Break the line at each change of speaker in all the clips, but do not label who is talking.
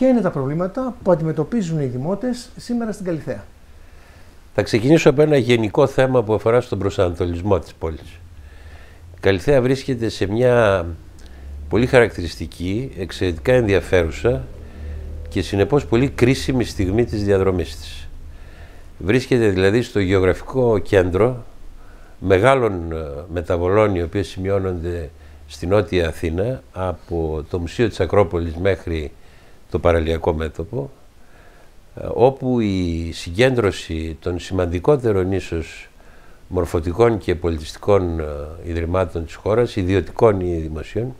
Ποια είναι τα προβλήματα που αντιμετωπίζουν οι δημότες σήμερα στην Καλυθέα. Θα ξεκινήσω από ένα γενικό θέμα που αφορά στον προσανατολισμό της πόλης. Η Καλυθέα βρίσκεται σε μια πολύ χαρακτηριστική, εξαιρετικά ενδιαφέρουσα και συνεπώς πολύ κρίσιμη στιγμή της διαδρομής της. Βρίσκεται δηλαδή στο γεωγραφικό κέντρο μεγάλων ε, μεταβολών οι οποίες σημειώνονται στην Νότια Αθήνα από το Μουσείο της Ακρόπολης μέχρι το παραλιακό μέτωπο, ε, όπου η συγκέντρωση των σημαντικότερων ίσως μορφωτικών και πολιτιστικών ε, ιδρυμάτων της χώρας, ιδιωτικών ή δημοσίων,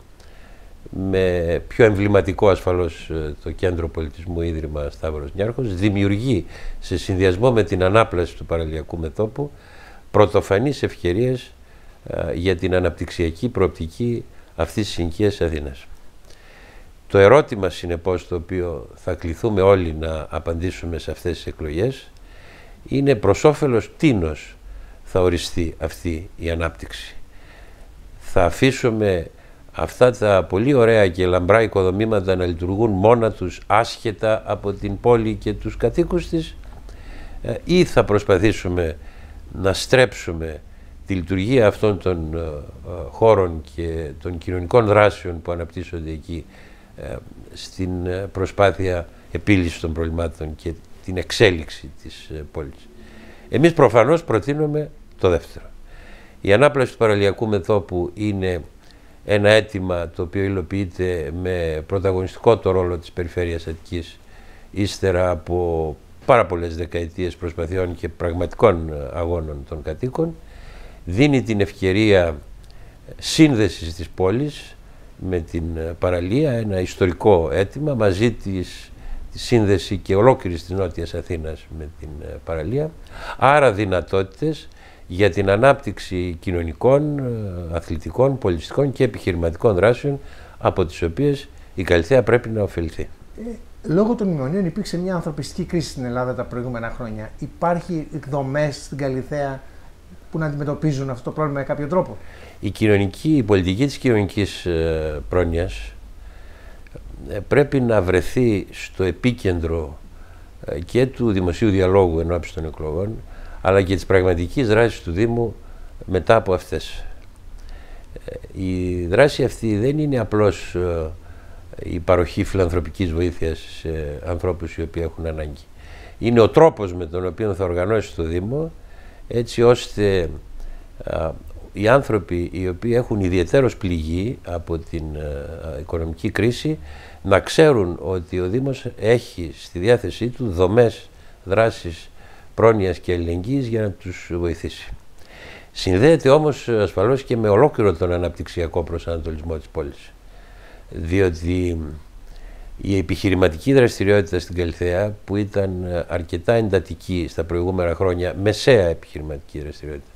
με πιο εμβληματικό ασφαλώς ε, το Κέντρο Πολιτισμού Ίδρυμα Σταύρος Νιάρχος, δημιουργεί σε συνδυασμό με την ανάπλαση του παραλιακού μετώπου πρωτοφανείς ευκαιρίες για την αναπτυξιακή προοπτική αυτής της συνοικίας Αθήνας. Το ερώτημα συνεπώς το οποίο θα κληθούμε όλοι να απαντήσουμε σε αυτές τις εκλογές είναι προς όφελος τίνος θα οριστεί αυτή η ανάπτυξη. Θα αφήσουμε αυτά τα πολύ ωραία και λαμπρά οικοδομήματα να λειτουργούν μόνα τους άσχετα από την πόλη και τους κατοίκους της ε, ή θα προσπαθήσουμε να στρέψουμε τη λειτουργία αυτών των ε, ε, χώρων και των κοινωνικών δράσεων που αναπτύσσονται εκεί ε, στην ε, προσπάθεια επίλυσης των προβλημάτων και την εξέλιξη της ε, πόλης. Εμείς προφανώς προτείνουμε το δεύτερο. Η ανάπλαση του παραλιακού μεθόπου είναι ένα αίτημα το οποίο υλοποιείται με πρωταγωνιστικό το ρόλο της Περιφέρειας Αττικής ύστερα από πάρα πολλές δεκαετίες προσπαθειών και πραγματικών αγώνων των κατοίκων. Δίνει την ευκαιρία σύνδεσης της πόλης με την ε, παραλία, ένα ιστορικό αίτημα μαζί της, τη σύνδεση και ολόκληρης της Νότιας Αθήνας με την ε, παραλία. Άρα δυνατότητες για την ανάπτυξη κοινωνικών, ε, αθλητικών, πολιτιστικών και επιχειρηματικών δράσεων από τις οποίες η Καλυθέα πρέπει να ωφεληθεί. Λόγω των μνημονίων υπήρξε μια ανθρωπιστική κρίση στην Ελλάδα τα προηγούμενα χρόνια. Υπάρχει εκδομές στην Καλυθέα που να αντιμετωπίζουν αυτό το πρόβλημα με κάποιο τρόπο. Η, κοινωνική, η πολιτική της κοινωνικής ε, πρόνοιας ε, πρέπει να βρεθεί στο επίκεντρο ε, και του δημοσίου διαλόγου ενώπιση των εκλογών αλλά και της πραγματικής δράσης του Δήμου μετά από αυτές. Η δράση αυτή δεν είναι απλώς η παροχή φιλανθρωπικής βοήθειας σε ανθρώπους οι οποίοι έχουν ανάγκη. Είναι ο τρόπος με τον οποίο θα οργανώσει το Δήμο έτσι ώστε οι άνθρωποι οι οποίοι έχουν ιδιαίτερος πληγή από την οικονομική κρίση να ξέρουν ότι ο Δήμος έχει στη διάθεσή του δομές δράσης πρόνοιας και ελληνικής για να τους βοηθήσει. Συνδέεται όμως ασφαλώς και με ολόκληρο τον αναπτυξιακό προσανατολισμό της πόλης. Διότι η επιχειρηματική δραστηριότητα στην Καλυθέα που ήταν ε, αρκετά εντατική στα προηγούμενα χρόνια, μεσαία επιχειρηματική δραστηριότητα,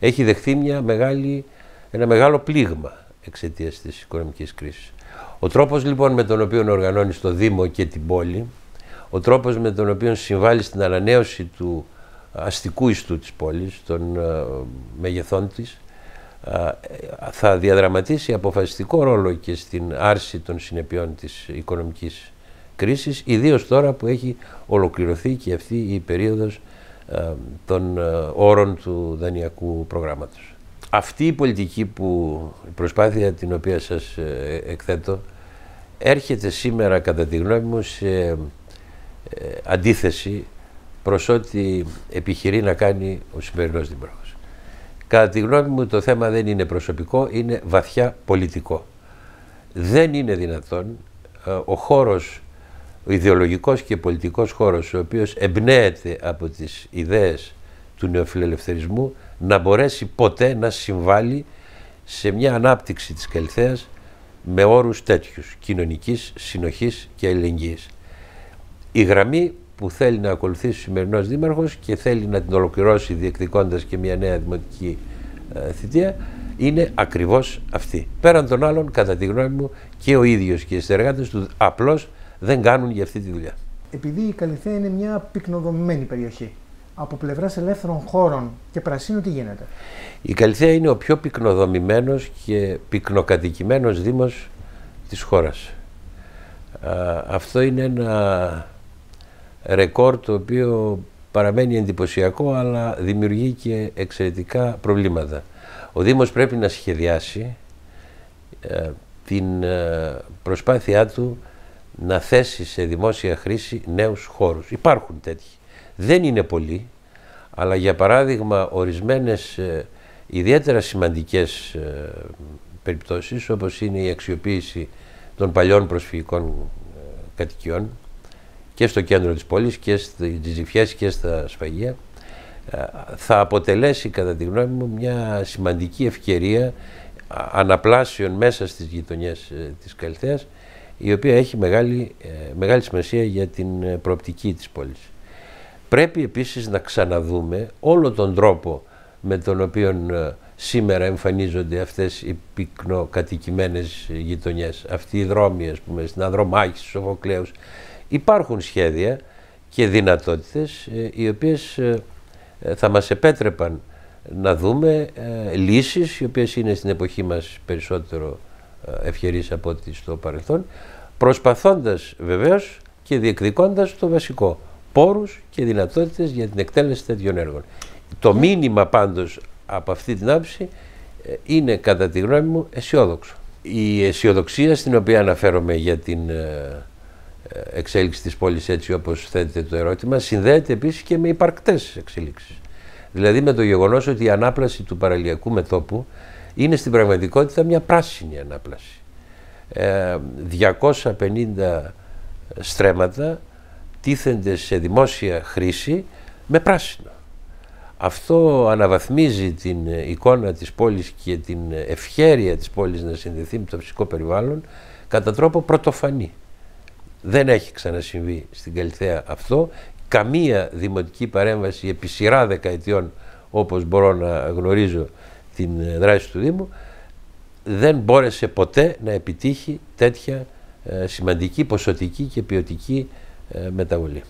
έχει δεχθεί μια μεγάλη, ένα μεγάλο πλήγμα εξαιτίας της οικονομικής κρίσης. Ο τρόπος λοιπόν με τον οποίο οργανώνει το Δήμο και την πόλη, ο τρόπος με τον οποίο συμβάλλει στην ανανέωση του αστικού ιστού της πόλης, των ε, μεγεθών της, θα διαδραματίσει αποφασιστικό ρόλο και στην άρση των συνεπειών της οικονομικής κρίσης, ιδίως τώρα που έχει ολοκληρωθεί και αυτή η περίοδος ε, των ε, όρων του δανειακού προγράμματος. Αυτή η πολιτική που η προσπάθεια την οποία σας ε, εκθέτω έρχεται σήμερα κατά τη γνώμη μου σε αντίθεση προς ό,τι επιχειρεί να κάνει ο σημερινός δημιουργός. Κατά τη γνώμη μου το θέμα δεν είναι προσωπικό, είναι βαθιά πολιτικό. Δεν είναι δυνατόν ε, ο χώρος, ο ιδεολογικός και πολιτικός χώρος, ο οποίος εμπνέεται από τις ιδέες του νεοφιλελευθερισμού, να μπορέσει ποτέ να συμβάλλει σε μια ανάπτυξη της Καλυθέας με όρους τέτοιους, κοινωνικής συνοχής και ελεγγύης. Η γραμμή που θέλει να ακολουθήσει ο σημερινός δήμαρχος και θέλει να την ολοκληρώσει διεκδικώντας και μια νέα δημοτική ε, θητεία είναι ακριβώς αυτή. Πέραν των άλλων, κατά τη γνώμη μου, και ο ίδιος και οι συνεργάτες του απλώς δεν κάνουν για αυτή τη δουλειά. Επειδή η Καλυθέα είναι μια πυκνοδομημένη περιοχή, από πλευράς ελεύθερων χώρων και πρασίνου, τι γίνεται. Η Καλυθέα είναι ο πιο πυκνοδομημένος και πυκνοκατοικημένος Δήμος της χώρας. Αυτό είναι ένα ρεκόρ το οποίο παραμένει εντυπωσιακό αλλά δημιουργεί και εξαιρετικά προβλήματα. Ο Δήμος πρέπει να σχεδιάσει ε, την ε, προσπάθειά του να θέσει σε δημόσια χρήση νέους χώρους. Υπάρχουν τέτοιοι. Δεν είναι πολλοί, αλλά για παράδειγμα ορισμένες ε, ιδιαίτερα σημαντικές περιπτώσεις όπως είναι η αξιοποίηση των παλιών προσφυγικών κατοικιών και στο κέντρο της πόλης και στις ζυφιές και στα σφαγεία ε, θα αποτελέσει κατά τη γνώμη μου μια σημαντική ευκαιρία αναπλάσεων μέσα στις γειτονιές ε, της Καλυθέας η οποία έχει μεγάλη, ε, μεγάλη σημασία για την προοπτική της πόλης. Πρέπει επίσης να ξαναδούμε όλο τον τρόπο με τον οποίο σήμερα εμφανίζονται αυτές οι πυκνοκατοικημένες γειτονιές, αυτοί οι δρόμοι ας πούμε, στην Ανδρομάχη, στους Σοφοκλέους, Υπάρχουν σχέδια και δυνατότητες ε, οι οποίες ε, ε, θα μας επέτρεπαν να δούμε λύσεις οι οποίες είναι στην εποχή μας περισσότερο ευχερείς από ό,τι στο παρελθόν προσπαθώντας βεβαίως και διεκδικώντας το βασικό πόρους και δυνατότητες για την εκτέλεση τέτοιων έργων. Το ναι. μήνυμα πάντως από αυτή την άποψη είναι κατά τη γνώμη μου αισιόδοξο. Η αισιοδοξία στην οποία αναφέρομαι για την εξέλιξη της πόλης έτσι όπως θέτεται το ερώτημα, συνδέεται επίσης και με υπαρκτές εξελίξεις. Δηλαδή με το γεγονός ότι η ανάπλαση του παραλιακού μετόπου είναι στην πραγματικότητα μια πράσινη ανάπλαση. 250 ε, στρέμματα τίθενται σε δημόσια χρήση με πράσινο. Αυτό αναβαθμίζει την εικόνα της πόλης και την ευχέρεια της πόλης να συνδεθεί με το φυσικό περιβάλλον κατά τρόπο πρωτοφανή. Δεν έχει ξανασυμβεί στην Καλυθέα αυτό. Καμία δημοτική παρέμβαση επί σειρά δεκαετιών, όπως μπορώ να γνωρίζω την ε, δράση του Δήμου, δεν μπόρεσε ποτέ να επιτύχει τέτοια ε, σημαντική ποσοτική και ποιοτική ε, μεταβολή.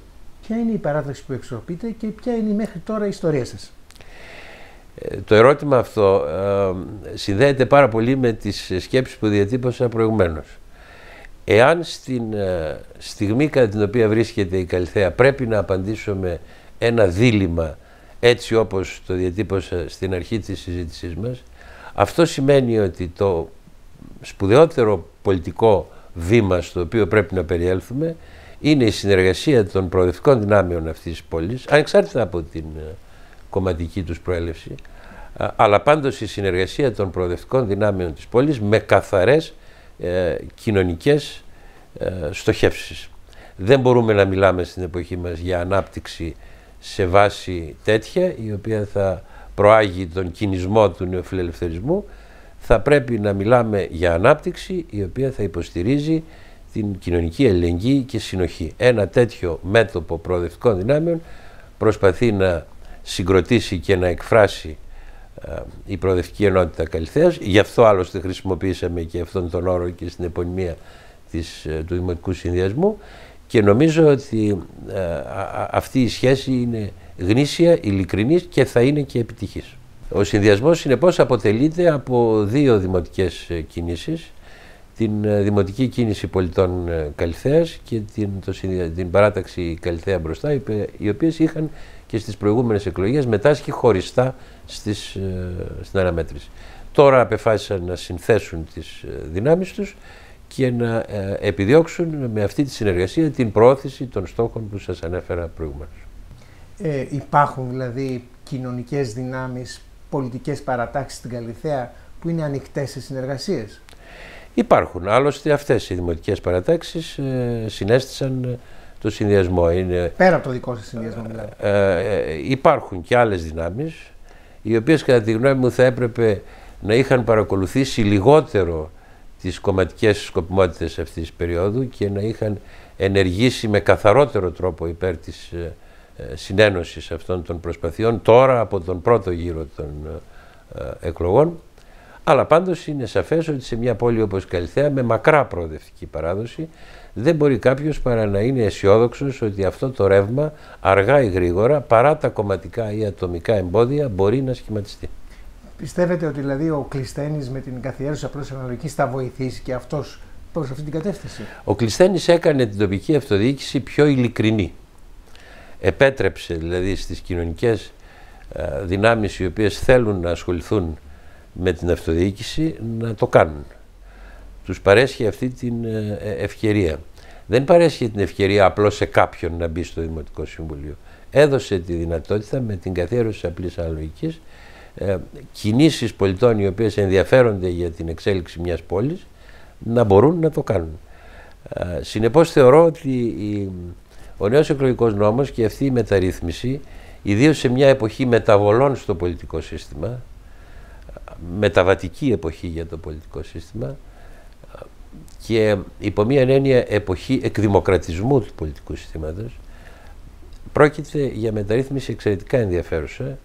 Ποια είναι η παράδοση που εξοπλείτε και ποια είναι μέχρι τώρα η ιστορία σας. Το ερώτημα αυτό συνδέεται πάρα πολύ με τις σκέψεις που διατύπωσα προηγουμένως. Εάν στην ε, στιγμή κατά την οποία βρίσκεται η Καλυθέα πρέπει να απαντήσουμε ένα δίλημα έτσι όπως το διατύπωσα στην αρχή της συζήτησής μας, αυτό σημαίνει ότι το σπουδαιότερο πολιτικό βήμα στο οποίο πρέπει να περιέλθουμε είναι η συνεργασία των προοδευτικών δυνάμεων αυτής της πόλης, ανεξάρτητα από την ε, κομματική τους προέλευση, ε, αλλά πάντως η συνεργασία των προοδευτικών δυνάμεων της πόλης με καθαρές ε, κοινωνικές ε, στοχεύσεις. Δεν μπορούμε να μιλάμε στην εποχή μας για ανάπτυξη σε βάση τέτοια η οποία θα προάγει τον κινησμό του νεοφιλελευθερισμού θα πρέπει να μιλάμε για ανάπτυξη η οποία θα υποστηρίζει την κοινωνική ελεγγύη και συνοχή. Ένα τέτοιο μέτωπο προοδευτικών δυνάμεων προσπαθεί να συγκροτήσει και να εκφράσει ε, η προοδευτική ενότητα Καλυθέας. Γι' αυτό άλλωστε χρησιμοποίησαμε και αυτόν τον όρο και στην επωνυμία της, ε, του Δημοτικού Συνδυασμού και νομίζω ότι ε, αυτή η σχέση είναι γνήσια, ειλικρινής και θα είναι και επιτυχής. Ο συνδυασμός συνεπώς αποτελείται από δύο δημοτικές κινήσεις την ε, δημοτική κίνηση πολιτών ε, Καλυθέας και την, το, την παράταξη Καλυθέα μπροστά, οι οποίες είχαν και στις προηγούμενες εκλογές μετάσχει χωριστά στις, ε, στην αναμέτρηση. Τώρα απεφάσισαν να συνθέσουν τις δυνάμεις τους και να επιδιώξουν με αυτή τη συνεργασία την πρόθεση των στόχων που σας ανέφερα προηγουμένως. Ε, υπάρχουν δηλαδή κοινωνικές δυνάμεις, πολιτικές παρατάξεις στην Καλυθέα που είναι ανοιχτές σε συνεργασίες. Υπάρχουν. Άλλωστε αυτές οι δημοτικές παρατάξεις ε, συνέστησαν ε, το συνδυασμό. Είναι, Πέρα από το δικό σας συνδυασμό ε, υπάρχουν και άλλες δυνάμεις οι οποίες κατά τη γνώμη μου θα έπρεπε να είχαν παρακολουθήσει λιγότερο τις κομματικές σκοπιμότητες αυτής της περίοδου και να είχαν ενεργήσει με καθαρότερο τρόπο υπέρ της συνένωσης αυτών των προσπαθειών τώρα από τον πρώτο γύρο των εκλογών. Αλλά πάντως είναι σαφές ότι σε μια πόλη όπως Καλυθέα με μακρά προοδευτική παράδοση, δεν μπορεί κάποιος παρά να είναι αισιόδοξος ότι αυτό το ρεύμα αργά ή γρήγορα, παρά τα κομματικά ή ατομικά εμπόδια, μπορεί να σχηματιστεί. Πιστεύετε ότι δηλαδή ο Κλεισθένη με την καθιέρωση απλώς αναλογική θα βοηθήσει και αυτός προς αυτή την κατεύθυνση. Ο Κλεισθένη έκανε την τοπική αυτοδιοίκηση πιο ειλικρινή. Επέτρεψε δηλαδή στις κοινωνικές ε, δυνάμεις οι οποίες θέλουν να ασχοληθούν με την αυτοδιοίκηση να το κάνουν. Τους παρέσχει αυτή την ε, ε, ευκαιρία. Δεν παρέσχει την ευκαιρία απλώς σε κάποιον να μπει στο Δημοτικό Συμβουλίο. Έδωσε τη δυνατότητα με την καθιέρωση απλής αναλογικής ε, κινήσεις πολιτών οι οποίες ενδιαφέρονται για την εξέλιξη μιας πόλης να μπορούν να το κάνουν. Συνεπώ συνεπώς θεωρώ ότι ο νέος εκλογικός νόμος και αυτή η μεταρρύθμιση ιδίως σε μια εποχή μεταβολών στο πολιτικό σύστημα μεταβατική εποχή για το πολιτικό σύστημα και υπό μία έννοια εποχή εκδημοκρατισμού του πολιτικού συστήματος πρόκειται για μεταρρύθμιση εξαιρετικά ενδιαφέρουσα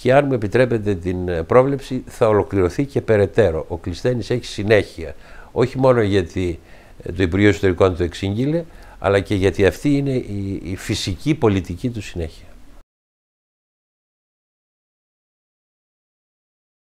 και αν μου επιτρέπετε την πρόβλεψη θα ολοκληρωθεί και περαιτέρω. Ο Κλεισθένης έχει συνέχεια, όχι μόνο γιατί το Υπουργείο Ιστορικών το εξήγηλε, αλλά και γιατί αυτή είναι η φυσική πολιτική του συνέχεια.